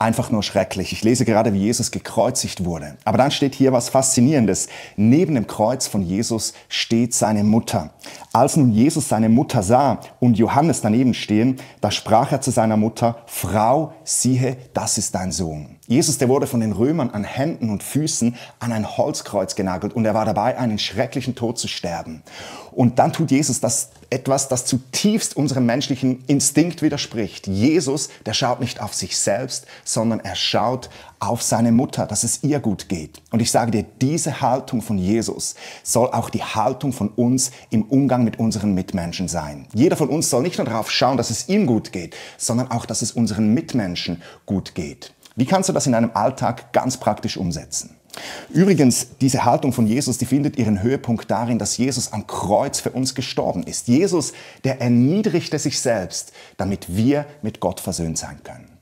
einfach nur schrecklich. Ich lese gerade, wie Jesus gekreuzigt wurde. Aber dann steht hier was Faszinierendes. Neben dem Kreuz von Jesus steht seine Mutter. Als nun Jesus seine Mutter sah und Johannes daneben stehen, da sprach er zu seiner Mutter, Frau, siehe, das ist dein Sohn. Jesus, der wurde von den Römern an Händen und Füßen an ein Holzkreuz genagelt und er war dabei, einen schrecklichen Tod zu sterben. Und dann tut Jesus das etwas, das zutiefst unserem menschlichen Instinkt widerspricht. Jesus, der schaut nicht auf sich selbst, sondern er schaut auf seine Mutter, dass es ihr gut geht. Und ich sage dir, diese Haltung von Jesus soll auch die Haltung von uns im Umgang mit unseren Mitmenschen sein. Jeder von uns soll nicht nur darauf schauen, dass es ihm gut geht, sondern auch, dass es unseren Mitmenschen gut geht. Wie kannst du das in einem Alltag ganz praktisch umsetzen? Übrigens, diese Haltung von Jesus, die findet ihren Höhepunkt darin, dass Jesus am Kreuz für uns gestorben ist. Jesus, der erniedrigte sich selbst, damit wir mit Gott versöhnt sein können.